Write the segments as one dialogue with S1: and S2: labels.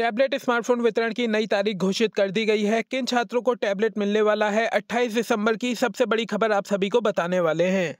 S1: tablet smartphone वितरण की नई तारीख घोषित कर दी गई है किन छात्रों को टैबलेट मिलने वाला है 28 दिसंबर की सबसे बड़ी खबर आप सभी को बताने वाले हैं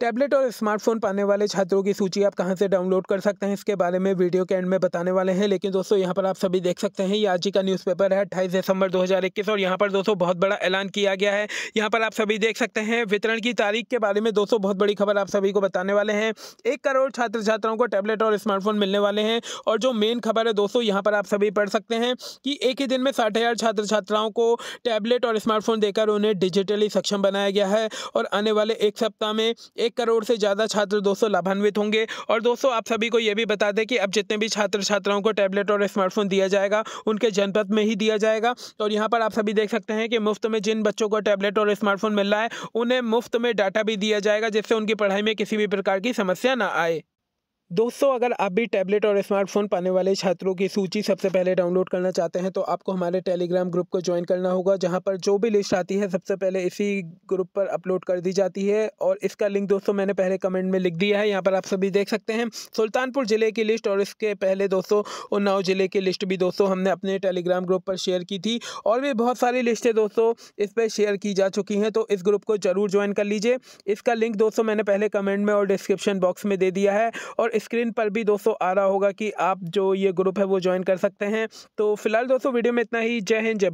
S1: टैबलेट और स्मार्टफोन पाने वाले छात्रों की सूची आप कहां से डाउनलोड कर सकते हैं इसके बारे में वीडियो के एंड में बताने वाले हैं लेकिन दोस्तों यहां पर आप सभी देख सकते हैं ये आज ही का न्यूज़पेपर है अट्ठाईस दिसंबर 2021 और यहां पर दोस्तों बहुत बड़ा ऐलान किया गया है यहां पर आप सभी देख सकते हैं वितरण की तारीख के बारे में दोस्तों बहुत बड़ी खबर आप सभी को बताने वाले हैं एक करोड़ छात्र छात्राओं को टैबलेट और स्मार्टफोन मिलने वाले हैं और जो मेन खबर है दोस्तों यहाँ पर आप सभी पढ़ सकते हैं कि एक ही दिन में साठ छात्र छात्राओं को टैबलेट और स्मार्टफोन देकर उन्हें डिजिटली सक्षम बनाया गया है और आने वाले एक सप्ताह में एक करोड़ से ज़्यादा छात्र दोस्तों लाभान्वित होंगे और दोस्तों आप सभी को यह भी बता दें कि अब जितने भी छात्र छात्राओं को टैबलेट और स्मार्टफोन दिया जाएगा उनके जनपद में ही दिया जाएगा और यहाँ पर आप सभी देख सकते हैं कि मुफ्त में जिन बच्चों को टैबलेट और स्मार्टफोन मिल रहा है उन्हें मुफ्त में डाटा भी दिया जाएगा जिससे उनकी पढ़ाई में किसी भी प्रकार की समस्या ना आए दोस्तों अगर आप भी टैबलेट और स्मार्टफोन पाने वाले छात्रों की सूची सबसे पहले डाउनलोड करना चाहते हैं तो आपको हमारे टेलीग्राम ग्रुप को ज्वाइन करना होगा जहां पर जो भी लिस्ट आती है सबसे पहले इसी ग्रुप पर अपलोड कर दी जाती है और इसका लिंक दोस्तों मैंने पहले कमेंट में लिख दिया है यहाँ पर आप सभी देख सकते हैं सुल्तानपुर ज़िले की लिस्ट और इसके पहले दोस्तों उन्नाव ज़िले की लिस्ट भी दोस्तों हमने अपने टेलीग्राम ग्रुप पर शेयर की थी और भी बहुत सारी लिस्टें दोस्तों इस पर शेयर की जा चुकी हैं तो इस ग्रुप को ज़रूर ज्वाइन कर लीजिए इसका लिंक दोस्तों मैंने पहले कमेंट में और डिस्क्रिप्शन बॉक्स में दे दिया है और स्क्रीन पर भी दोस्तों आ रहा होगा कि आप जो ये ग्रुप है वो ज्वाइन कर सकते हैं तो फिलहाल दोस्तों वीडियो में इतना ही जय हिंद जय